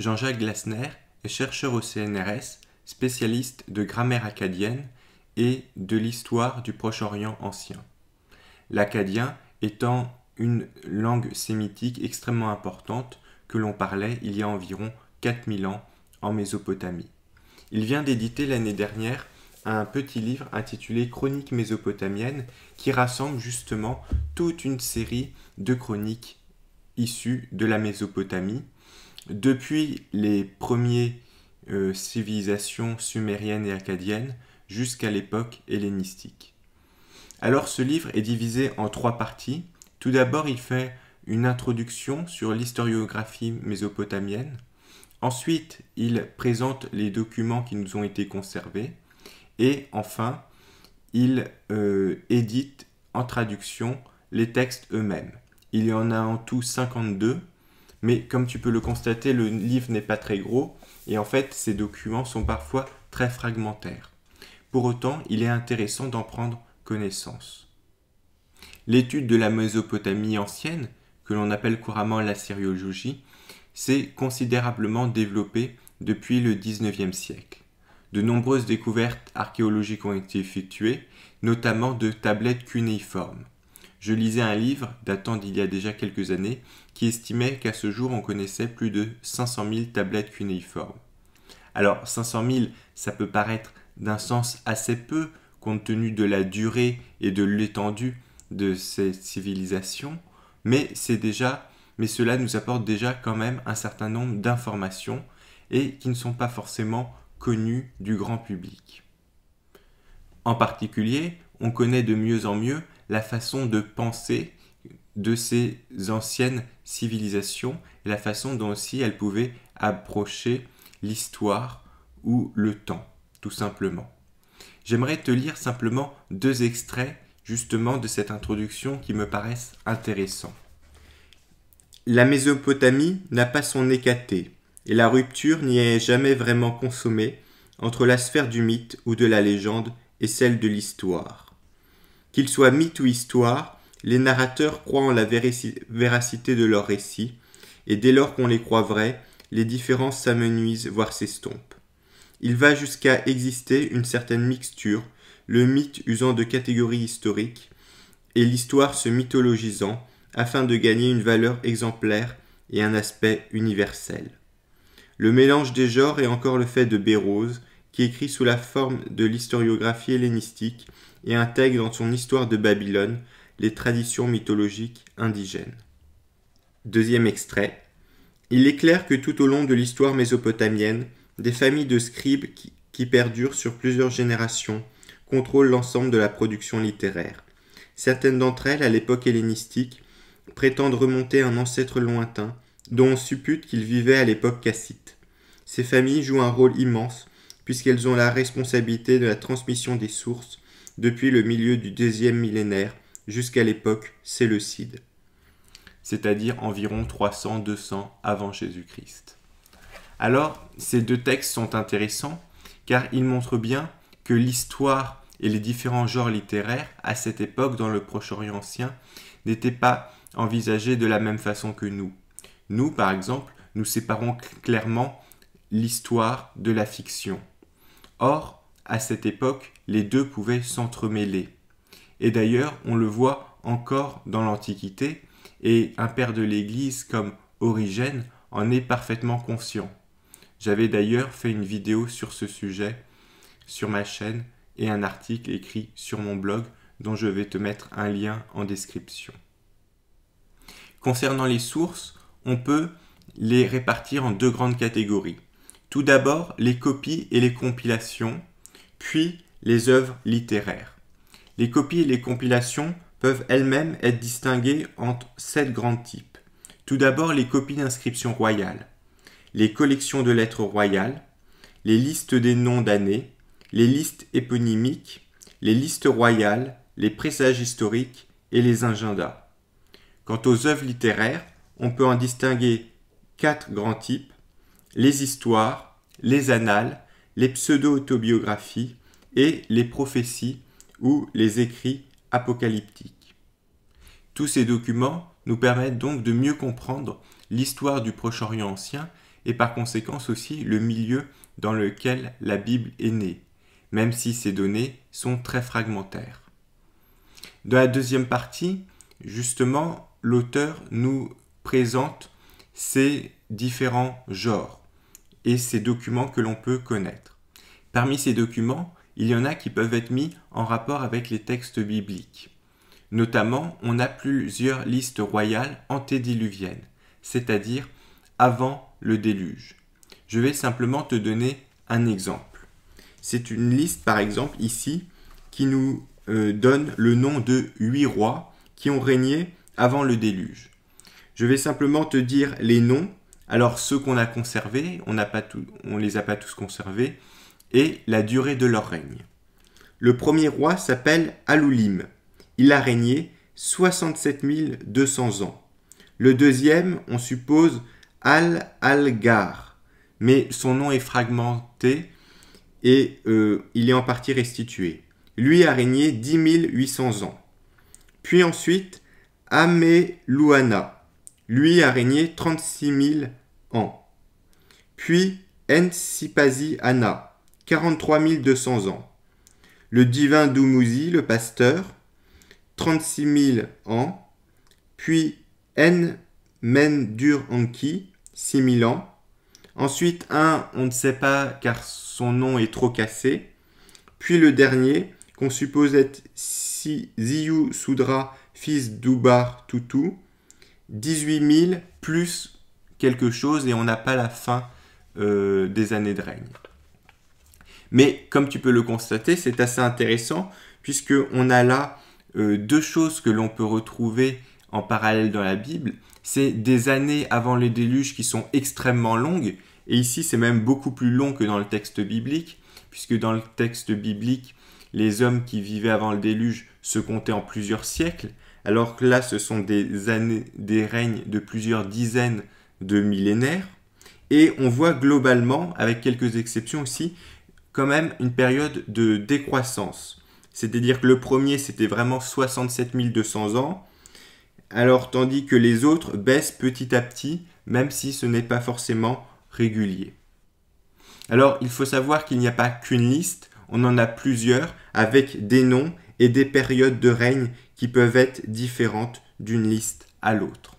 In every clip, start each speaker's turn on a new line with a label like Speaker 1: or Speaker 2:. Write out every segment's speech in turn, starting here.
Speaker 1: Jean-Jacques Glasner est chercheur au CNRS, spécialiste de grammaire acadienne et de l'histoire du Proche-Orient ancien. L'acadien étant une langue sémitique extrêmement importante que l'on parlait il y a environ 4000 ans en Mésopotamie. Il vient d'éditer l'année dernière un petit livre intitulé Chroniques mésopotamiennes qui rassemble justement toute une série de chroniques issues de la Mésopotamie depuis les premières euh, civilisations sumériennes et acadiennes jusqu'à l'époque hellénistique. Alors ce livre est divisé en trois parties. Tout d'abord, il fait une introduction sur l'historiographie mésopotamienne. Ensuite, il présente les documents qui nous ont été conservés. Et enfin, il euh, édite en traduction les textes eux-mêmes. Il y en a en tout 52 mais comme tu peux le constater, le livre n'est pas très gros, et en fait, ces documents sont parfois très fragmentaires. Pour autant, il est intéressant d'en prendre connaissance. L'étude de la Mésopotamie ancienne, que l'on appelle couramment la l'assyriologie, s'est considérablement développée depuis le XIXe siècle. De nombreuses découvertes archéologiques ont été effectuées, notamment de tablettes cunéiformes. Je lisais un livre datant d'il y a déjà quelques années qui estimait qu'à ce jour on connaissait plus de 500 000 tablettes cunéiformes. Alors 500 000, ça peut paraître d'un sens assez peu compte tenu de la durée et de l'étendue de ces civilisations, mais c'est déjà mais cela nous apporte déjà quand même un certain nombre d'informations et qui ne sont pas forcément connues du grand public. En particulier, on connaît de mieux en mieux la façon de penser de ces anciennes civilisations et la façon dont aussi elles pouvaient approcher l'histoire ou le temps, tout simplement. J'aimerais te lire simplement deux extraits justement de cette introduction qui me paraissent intéressants. La Mésopotamie n'a pas son écaté, et la rupture n'y est jamais vraiment consommée entre la sphère du mythe ou de la légende et celle de l'histoire. Qu'il soit mythe ou histoire, les narrateurs croient en la véracité de leurs récits, et dès lors qu'on les croit vrais, les différences s'amenuisent, voire s'estompent. Il va jusqu'à exister une certaine mixture, le mythe usant de catégories historiques, et l'histoire se mythologisant, afin de gagner une valeur exemplaire et un aspect universel. Le mélange des genres est encore le fait de Bérose, qui écrit sous la forme de l'historiographie hellénistique et intègre dans son histoire de Babylone les traditions mythologiques indigènes. Deuxième extrait. Il est clair que tout au long de l'histoire mésopotamienne, des familles de scribes qui, perdurent sur plusieurs générations contrôlent l'ensemble de la production littéraire. Certaines d'entre elles, à l'époque hellénistique, prétendent remonter un ancêtre lointain, dont on suppute qu'il vivait à l'époque cassite. Ces familles jouent un rôle immense, puisqu'elles ont la responsabilité de la transmission des sources depuis le milieu du deuxième millénaire jusqu'à l'époque séleucide, c'est-à-dire environ 300-200 avant Jésus-Christ. Alors, ces deux textes sont intéressants car ils montrent bien que l'histoire et les différents genres littéraires à cette époque dans le Proche-Orient ancien n'étaient pas envisagés de la même façon que nous. Nous, par exemple, nous séparons clairement l'histoire de la fiction. Or, à cette époque, les deux pouvaient s'entremêler. Et d'ailleurs, on le voit encore dans l'Antiquité, et un père de l'Église comme Origène en est parfaitement conscient. J'avais d'ailleurs fait une vidéo sur ce sujet sur ma chaîne et un article écrit sur mon blog dont je vais te mettre un lien en description. Concernant les sources, on peut les répartir en deux grandes catégories. Tout d'abord les copies et les compilations, puis les œuvres littéraires. Les copies et les compilations peuvent elles-mêmes être distinguées entre sept grands types. Tout d'abord, les copies d'inscriptions royales, les collections de lettres royales, les listes des noms d'années, les listes éponymiques, les listes royales, les présages historiques et les agendas. Quant aux œuvres littéraires, on peut en distinguer quatre grands types les histoires, les annales, les pseudo-autobiographies et les prophéties ou les écrits apocalyptiques. Tous ces documents nous permettent donc de mieux comprendre l'histoire du Proche-Orient ancien et par conséquent aussi le milieu dans lequel la Bible est née, même si ces données sont très fragmentaires. Dans la deuxième partie, justement, l'auteur nous présente ces différents genres et ces documents que l'on peut connaître. Parmi ces documents, il y en a qui peuvent être mis en rapport avec les textes bibliques. Notamment, on a plusieurs listes royales antédiluviennes, c'est-à-dire avant le déluge. Je vais simplement te donner un exemple. C'est une liste, par exemple, ici, qui nous euh, donne le nom de huit rois qui ont régné avant le déluge. Je vais simplement te dire les noms. Alors ceux qu'on a conservés, on ne les a pas tous conservés, et la durée de leur règne. Le premier roi s'appelle Aloulim. Il a régné 67 200 ans. Le deuxième, on suppose, Al-Algar, mais son nom est fragmenté et euh, il est en partie restitué. Lui a régné 10 800 ans. Puis ensuite, Amelouana. Lui a régné 36 000 ans. Puis Ensipazi 43 200 ans. Le divin Dumuzi, le pasteur, 36 000 ans. Puis N. dur Anki, 6 000 ans. Ensuite, un, on ne sait pas car son nom est trop cassé. Puis le dernier, qu'on suppose être Ziyu Soudra, fils d'Ubar tutu 18 000 plus quelque chose et on n'a pas la fin euh, des années de règne. Mais comme tu peux le constater, c'est assez intéressant puisque on a là euh, deux choses que l'on peut retrouver en parallèle dans la Bible. C'est des années avant les déluges qui sont extrêmement longues, et ici c'est même beaucoup plus long que dans le texte biblique, puisque dans le texte biblique, les hommes qui vivaient avant le déluge se comptaient en plusieurs siècles, alors que là ce sont des années, des règnes de plusieurs dizaines de millénaires. Et on voit globalement, avec quelques exceptions aussi, quand même une période de décroissance. C'est-à-dire que le premier, c'était vraiment 67 200 ans, alors tandis que les autres baissent petit à petit, même si ce n'est pas forcément régulier. Alors il faut savoir qu'il n'y a pas qu'une liste, on en a plusieurs avec des noms et des périodes de règne qui peuvent être différentes d'une liste à l'autre.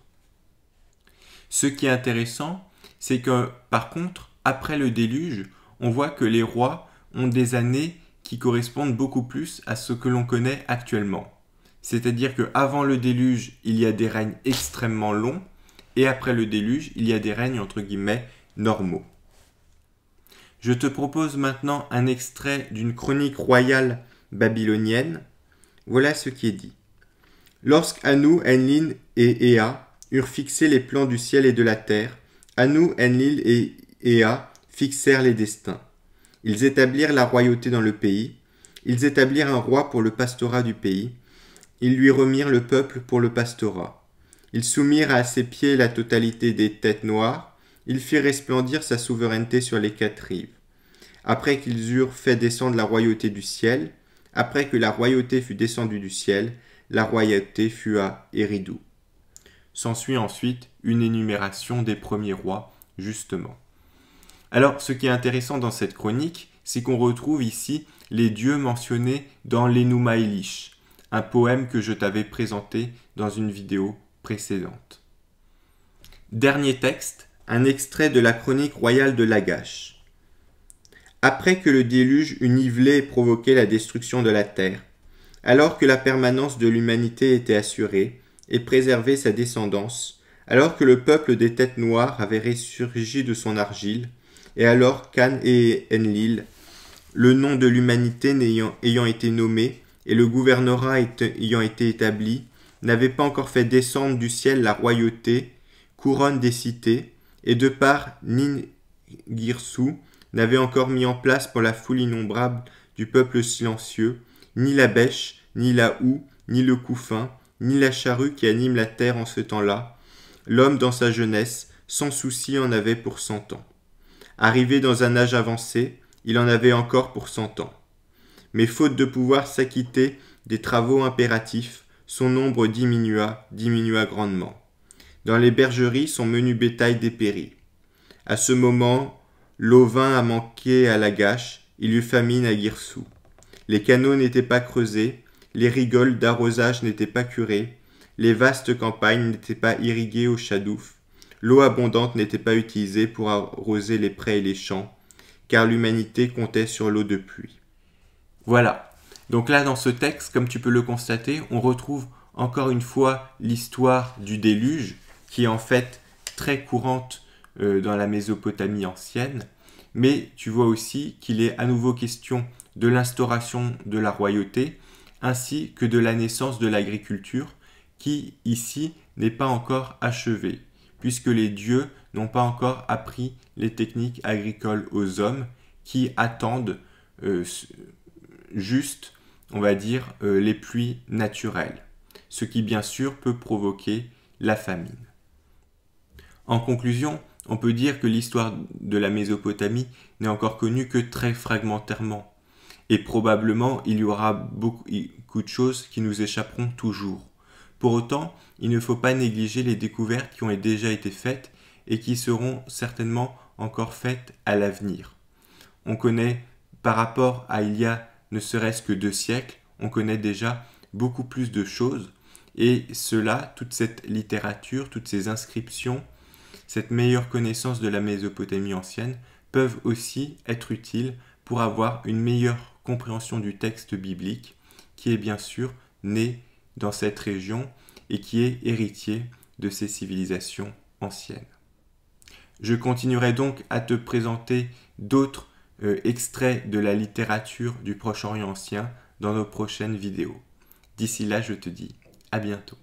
Speaker 1: Ce qui est intéressant, c'est que par contre, après le déluge, on voit que les rois ont des années qui correspondent beaucoup plus à ce que l'on connaît actuellement. C'est-à-dire qu'avant le déluge, il y a des règnes extrêmement longs, et après le déluge, il y a des règnes entre guillemets normaux. Je te propose maintenant un extrait d'une chronique royale babylonienne. Voilà ce qui est dit. Lorsqu'Anu, Enlil et Ea eurent fixé les plans du ciel et de la terre, Anu, Enlil et Ea fixèrent les destins. Ils établirent la royauté dans le pays, ils établirent un roi pour le pastorat du pays, ils lui remirent le peuple pour le pastorat. Ils soumirent à ses pieds la totalité des têtes noires, ils firent resplendir sa souveraineté sur les quatre rives. Après qu'ils eurent fait descendre la royauté du ciel, après que la royauté fut descendue du ciel, la royauté fut à Éridou. S'ensuit ensuite une énumération des premiers rois, justement. Alors, ce qui est intéressant dans cette chronique, c'est qu'on retrouve ici les dieux mentionnés dans l'Enuma Elish, un poème que je t'avais présenté dans une vidéo précédente. Dernier texte, un extrait de la chronique royale de Lagash. Après que le déluge eut nivelé et provoqué la destruction de la terre, alors que la permanence de l'humanité était assurée et préservée sa descendance, alors que le peuple des têtes noires avait ressurgi de son argile, et alors Khan et Enlil, le nom de l'humanité n'ayant été nommé et le gouvernorat ayant été établi, n'avaient pas encore fait descendre du ciel la royauté, couronne des cités, et de part Ningirsu n'avait encore mis en place pour la foule innombrable du peuple silencieux, ni la bêche, ni la houe, ni le couffin, ni la charrue qui anime la terre en ce temps-là. L'homme dans sa jeunesse, sans souci, en avait pour cent ans. Arrivé dans un âge avancé, il en avait encore pour cent ans. Mais faute de pouvoir s'acquitter des travaux impératifs, son nombre diminua, diminua grandement. Dans les bergeries, son menu bétail dépérit. À ce moment, l'eau a manqué à la gâche, il eut famine à Guirsou. Les canaux n'étaient pas creusés, les rigoles d'arrosage n'étaient pas curées, les vastes campagnes n'étaient pas irriguées au chadouf, L'eau abondante n'était pas utilisée pour arroser les prés et les champs, car l'humanité comptait sur l'eau de pluie. Voilà. Donc là, dans ce texte, comme tu peux le constater, on retrouve encore une fois l'histoire du déluge, qui est en fait très courante euh, dans la Mésopotamie ancienne, mais tu vois aussi qu'il est à nouveau question de l'instauration de la royauté, ainsi que de la naissance de l'agriculture, qui ici n'est pas encore achevée puisque les dieux n'ont pas encore appris les techniques agricoles aux hommes qui attendent euh, juste, on va dire, euh, les pluies naturelles, ce qui bien sûr peut provoquer la famine. En conclusion, on peut dire que l'histoire de la Mésopotamie n'est encore connue que très fragmentairement, et probablement il y aura beaucoup de choses qui nous échapperont toujours. Pour autant, il ne faut pas négliger les découvertes qui ont déjà été faites et qui seront certainement encore faites à l'avenir. On connaît, par rapport à il y a ne serait-ce que deux siècles, on connaît déjà beaucoup plus de choses, et cela, toute cette littérature, toutes ces inscriptions, cette meilleure connaissance de la Mésopotamie ancienne peuvent aussi être utiles pour avoir une meilleure compréhension du texte biblique, qui est bien sûr né dans cette région et qui est héritier de ces civilisations anciennes. Je continuerai donc à te présenter d'autres euh, extraits de la littérature du Proche-Orient ancien dans nos prochaines vidéos. D'ici là, je te dis à bientôt.